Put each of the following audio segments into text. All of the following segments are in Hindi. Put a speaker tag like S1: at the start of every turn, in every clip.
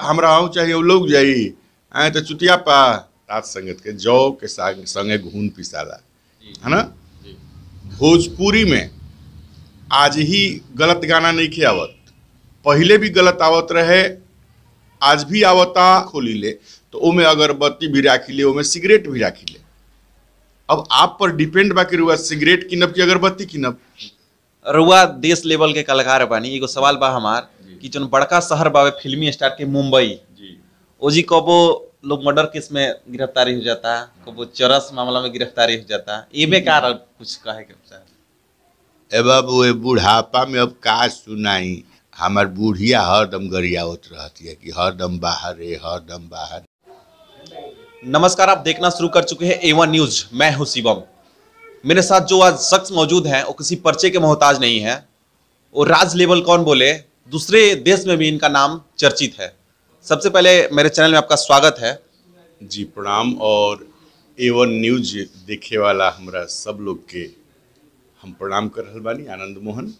S1: हमरा चाहे वो लोग जाई आए तो चुतिया पा रात संगत के जौ के साग संगे घून पिसाला है ना भोजपुरी में आज ही गलत गाना नहीं खे आवत पहले भी गलत आवत रहे आज भी आवता खोली ले तो में अगरबत्ती भी राखी ले में सिगरेट भी राखी ले
S2: अब आप पर डिपेंड बा सिगरेट किनब की अगरबत्ती किनब रुआ देश लेवल के कलाकार बानी एगो सवाल बा हमार कि जो बड़का शहर बावे फिल्मी स्टार के मुंबई ओजी कबो लोग मर्डर केस में गिरफ्तारी हो जाता कबो चरस मामला में गिरफ्तारी हो जाता एमे का कुछ कहे के
S1: चाहे ए बाबू ए बुढ़ापा में अब का सुनाई हमार बुढ़िया हरदम गरियावत
S2: रहती है कि हरदम बाहर है हरदम बाहर नमस्कार आप देखना शुरू कर चुके हैं एवन न्यूज मैं हूं शिवम मेरे साथ जो आज शख्स मौजूद है वो किसी पर्चे के मोहताज नहीं है वो राज लेवल कौन बोले दूसरे देश में भी इनका नाम चर्चित है सबसे पहले मेरे चैनल में आपका स्वागत है जी प्रणाम और एवन
S1: न्यूज देखे वाला हमारा सब लोग के हम प्रणाम कर रहा बानी आनंद मोहन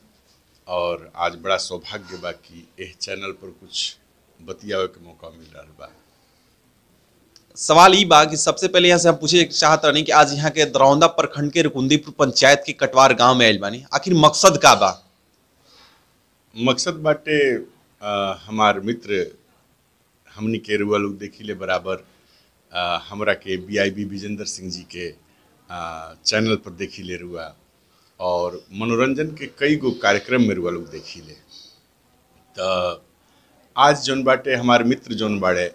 S1: और आज बड़ा सौभाग्य बा कि चैनल पर कुछ बतियावे
S2: के मौका मिल रहा बा सवाल ई बा कि सबसे पहले यहाँ से हम पूछे चाहत रहनी कि आज यहाँ के दरौंदा प्रखंड के रुकुंदीपुर पंचायत के कटवार गांव में आयल बानी आखिर मकसद का बा मकसद बाटे हमार मित्र
S1: हमने के रुआ लोग ले बराबर के हमरा के बीआईबी विजेंद्र सिंह जी के आ, चैनल पर देखी ले रुआ और मनोरंजन के कई गो कार्यक्रम में रुआ लोग ले तो आज जौन बाटे हमारे मित्र जौन बाड़े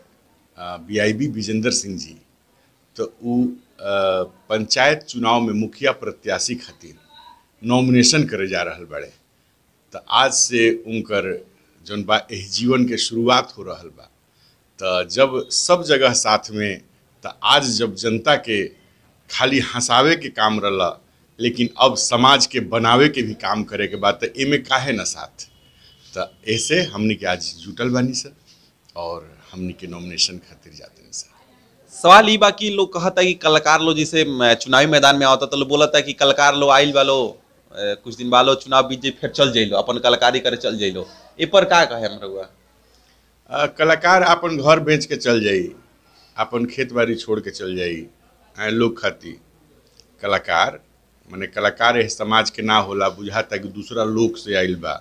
S1: बीआईबी विजेंद्र सिंह जी तो उ पंचायत चुनाव में मुखिया प्रत्याशी खातिर नॉमिनेशन करे जा रहा बड़े तो आज से उनकर जौन बा जीवन के शुरुआत हो रहा बा तो जब सब जगह साथ में तो आज जब जनता के खाली हंसावे के काम रहा लेकिन अब समाज के बनावे के भी काम करे के बाद तो इमें काहे न साथ तो ऐसे हमने के आज जुटल बनी सर और हमने के नॉमिनेशन खातिर जाते हैं सर
S2: सवाल ये बाकी लोग कहा था कि कलाकार लोग जैसे चुनावी मैदान में आता तो लोग बोला था कि कलाकार लोग आइल वालो कुछ दिन बालो चुनाव बीत जाए फिर चल जाइलो अपन कलाकारी करे चल जाइलो ये पर का कहे हम लोग कलाकार
S1: अपन घर बेच के चल जाई अपन खेत बाड़ी छोड़ के चल जाई आए लोग खाती कलाकार माने कलाकार है समाज के ना होला बुझाता कि दूसरा लोक से आइल बा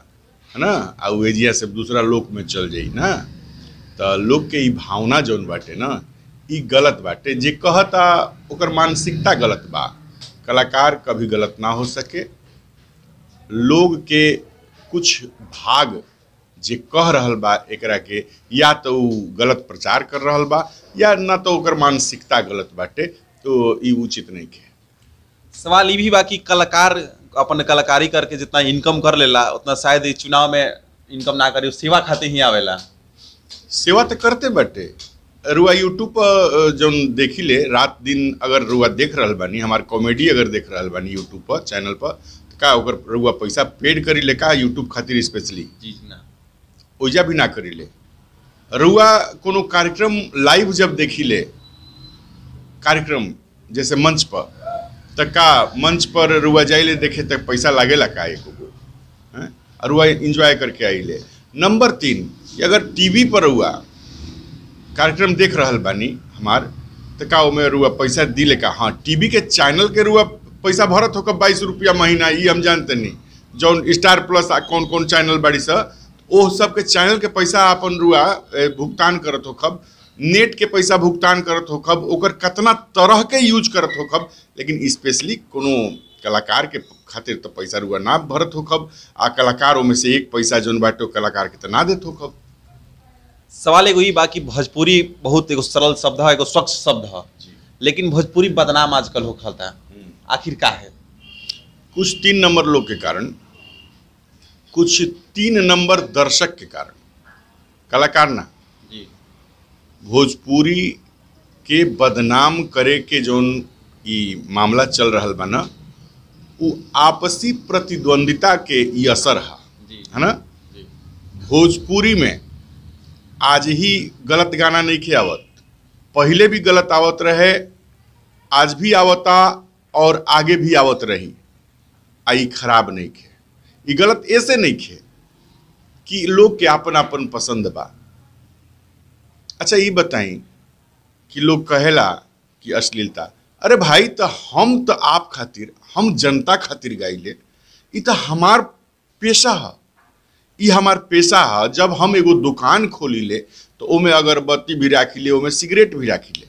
S1: है ना आ एजिया से दूसरा लोक में चल जाई ना तो लोग के भावना जौन बाटे ना गलत बाटे जे कहता ओकर मानसिकता गलत बा कलाकार कभी गलत ना हो सके लोग के कुछ भाग जे कह रहल बा एकरा के या तो गलत प्रचार कर रहल बा या ना तो ओकर मानसिकता गलत बाटे तो ये उचित नहीं है
S2: सवाल ये भी बा कि कलाकार अपन कलाकारी करके जितना इनकम कर लेला उतना शायद चुनाव में इनकम ना करे सेवा खाते ही आवेला सेवा
S1: तो करते बटे रुआ यूट्यूब पर देखी देखिले रात दिन अगर रुआ देख रहा बानी हमार कॉमेडी अगर देख रहा बानी यूट्यूब पर चैनल पर तो का ओकर रुआ पैसा पेड करी ले का यूट्यूब खातिर स्पेशली ओजा भी ना करी ले रुआ कोनो कार्यक्रम लाइव जब देखी ले कार्यक्रम जैसे मंच पर तक तो का मंच पर रुआ जाइले देखे तक पैसा ला का एक रुआ इंजॉय करके ले नंबर तीन कि अगर टीवी पर हुआ कार्यक्रम देख रहा बानी हमार तो का ओमे रुआ पैसा दिले का हाँ टीवी के चैनल के रुआ पैसा भरत कब बाईस रुपया महीना ये हम जानते नहीं जौन स्टार प्लस आ कौन कौन चैनल बड़ी सा वो सबके चैनल के पैसा अपन रुआ भुगतान करत हो कब नेट के पैसा भुगतान करत हो कब ओकर कितना तरह के यूज करत हो कब लेकिन स्पेशली कोनो कलाकार के खातिर तो पैसा रुआ ना भरत हो कब
S2: आ कलाकारों में से एक पैसा जौन बाटो कलाकार के तो ना देत हो कब सवाल एगो बाकी भोजपुरी बहुत एगो सरल शब्द है एगो स्वच्छ शब्द है लेकिन भोजपुरी बदनाम आजकल हो खलता है हम्म। आखिर का है कुछ तीन नंबर लोग के कारण
S1: कुछ तीन नंबर दर्शक के कारण कलाकार ना भोजपुरी के बदनाम करे के जो मामला चल रहा बा ना वो आपसी प्रतिद्वंदिता के असर है ना भोजपुरी में आज ही गलत गाना नहीं आवत पहले भी गलत आवत रहे आज भी आवता और आगे भी आवत रही आई खराब नहीं खे ये गलत ऐसे नहीं खे कि लोग के अपन आपन पसंद बा अच्छा ये बताई कि लोग कहेला कि अश्लीलता अरे भाई तो हम तो आप खातिर हम जनता खातिर गाइले ये तो हमार पेशा है हमार पेशा है जब हम एगो दुकान खोली ले तो ओमे अगरबत्ती भी राखी ले ओमे सिगरेट भी राखी ले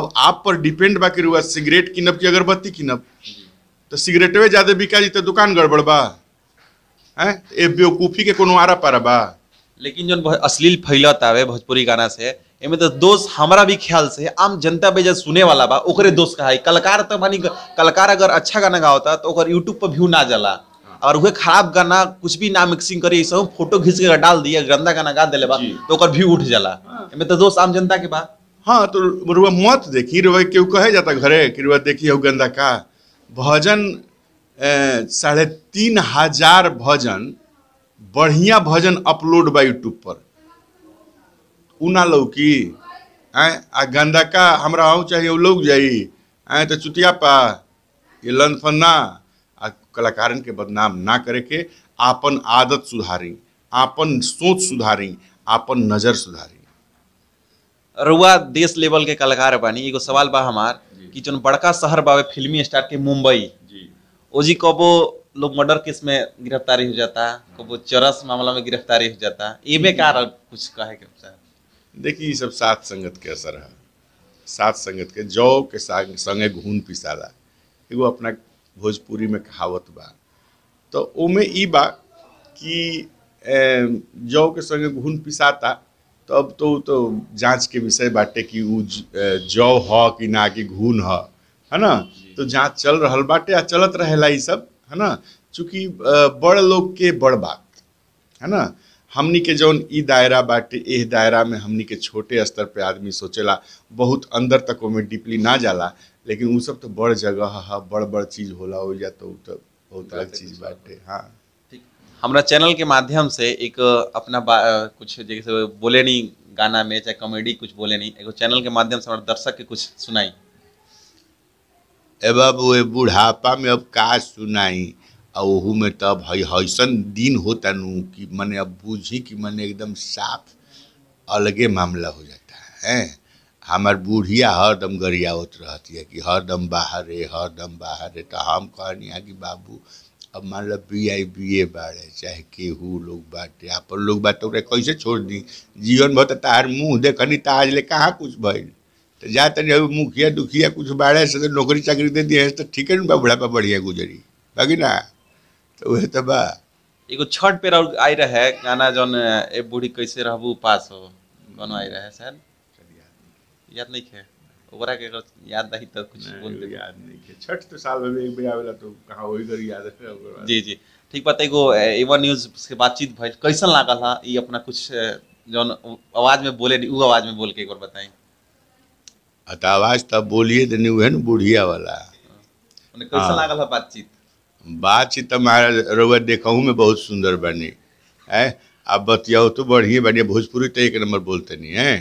S1: अब आप पर डिपेंड बा कि सिगरेट किनब की अगरबत्ती किनब तो सिगरेटवे ज्यादा बिका जी तो दुकान गड़बड़ बा
S2: ए बेवकूफ़ी के कोनो आरा पारा बा लेकिन जो अश्लील फैलत आवे भोजपुरी गाना से एमे तो दोष हमारा भी ख्याल से आम जनता पे जब सुने वाला बा ओकरे दोष कहा है कलकार तो मानी कलकार अगर अच्छा गाना गाता तो यूट्यूब पर व्यू ना जला और वह खराब गाना कुछ भी ना मिक्सिंग करे सब फोटो खींच के डाल दिए गंदा गाना गा दिले तो ओकर व्यू उठ जाला हाँ। तो दोस्त आम जनता के बात हाँ तो रुआ मत देखी रुआ क्यों कहे जाता घरे
S1: कि रुआ देखी हो गंदा का भजन साढ़े तीन हजार भजन बढ़िया भजन अपलोड बा यूट्यूब पर उ ना लो कि आ गंदा का हमारा हूँ चाहिए लोग जाई आए तो चुतिया पा ये फन्ना कलाकारन के बदनाम ना करे के आपन आदत सुधारी आपन सोच सुधारी आपन नज़र सुधारी
S2: रुआ देश लेवल के कलाकार बानी एगो सवाल बा हमार कि जो बड़का शहर बावे फिल्मी स्टार के मुंबई ओजी कबो लोग मर्डर केस में गिरफ्तारी हो जाता कबो चरस मामला में गिरफ्तारी हो जाता एमे का कुछ कहे के साहब
S1: देखिए सब सात संगत के असर है सात संगत के जौ के संगे घून पिसाला एगो अपना भोजपुरी में कहावत बा तो उमें ई बा कि जौ के संगे घुन पिसाता तब तो तो, तो जांच के विषय बाटे कि उ जौ ह कि ना कि घुन ह है ना तो जांच चल रहल बाटे आ चलत रहेला ई सब है ना चूँकि बड़ लोग के बड़ बात है ना हमनी के जौन ई दायरा बाटे एह दायरा में हमनी के छोटे स्तर पे आदमी सोचेला बहुत अंदर तक में डीपली ना जाला लेकिन उस सब तो बड़ जगह हा बड़ बड़ चीज होला हो तो या तो बहुत अलग चीज बाटे हाँ
S2: हमारा चैनल के माध्यम से एक अपना कुछ जैसे बोले नहीं गाना में चाहे कॉमेडी कुछ बोले नहीं एक चैनल के माध्यम से हमारे दर्शक के कुछ सुनाई
S1: ए बाबू ए बुढ़ापा में अब का सुनाई और ओहू में तब हई हैसन दिन होता नू कि मैंने अब बूझी कि मैंने एकदम साफ अलगे मामला हो जाता है हमार बूढ़िया हरदम गरियावत रहती है कि हरदम बाहर रे हरदम बाहर रे तो हम कहनी है कि बाबू अब मान लो बी आई बी ए बाड़े चाहे केहू लोग बाटे अपन लोग बात तो कैसे छोड़ दी जीवन भर तो तार मुँह देखनी ताज ले कहाँ कुछ भइल तो जा तनी मुखिया दुखिया कुछ बाड़े से तो नौकरी चाकरी दे दिए तो ठीक है ना बुढ़ापा बढ़िया गुजरी बाकी ना तो वह तो बा
S2: एगो छठ पे आई रहे गाना जन ए बूढ़ी कैसे रहू पास हो बनवाई रहे शायद याद नहीं है ओकरा के अगर याद नहीं तो कुछ नहीं, बोल दे याद नहीं है
S1: छठ तो साल में एक बार आवेला तो कहां होई तो कर याद है
S2: जी जी ठीक बात है को एवन न्यूज से बातचीत भइल कैसन लागल हा ई अपना कुछ जोन आवाज में बोले उ आवाज में बोल के एक बार बताई अत
S1: आवाज तब बोलिए नहीं है न बुढ़िया वाला
S2: कैसा हाँ। लागल हा बातचीत
S1: बातचीत हमारा रउआ देखहू में बहुत सुंदर बनी है अब बतियाओ तो बढ़िया बढ़िया भोजपुरी तो एक नंबर बोलते नहीं है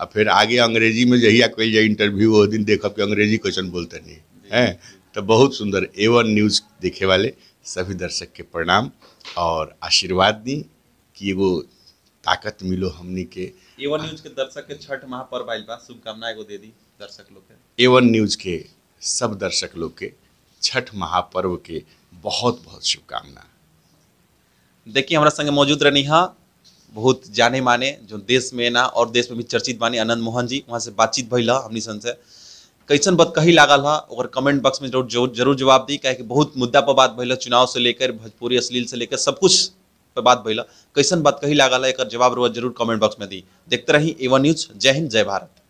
S1: और फिर आगे अंग्रेजी में जहिया कोई जाए इंटरव्यू वो दिन देख कि अंग्रेजी क्वेश्चन बोलते नहीं है तो बहुत सुंदर वन न्यूज़ देखे वाले सभी दर्शक के प्रणाम और आशीर्वाद दी कि वो ताकत मिलो हमने के
S2: वन न्यूज के दर्शक के छठ महापर्व आई बात शुभकामना दे दी दर्शक लोग
S1: ए वन न्यूज के
S2: सब दर्शक लोग के छठ महापर्व के बहुत बहुत शुभकामना देखिए हमारा संगे मौजूद रहनी हाँ बहुत जाने माने जो देश में ना और देश में भी चर्चित बानी आनंद मोहन जी वहाँ से बातचीत भैल हमी सन से कैसन बात कही लागल और कमेंट बॉक्स में जरूर जरूर जवाब दी क्या कि बहुत मुद्दा पर बात भैल चुनाव से लेकर भोजपुरी अश्लील से लेकर सब कुछ पर बात भैल कैसन बात कही लागल है एक जवाब जरूर कमेंट बॉक्स में दी देखते रही एवन न्यूज जय हिंद जय भारत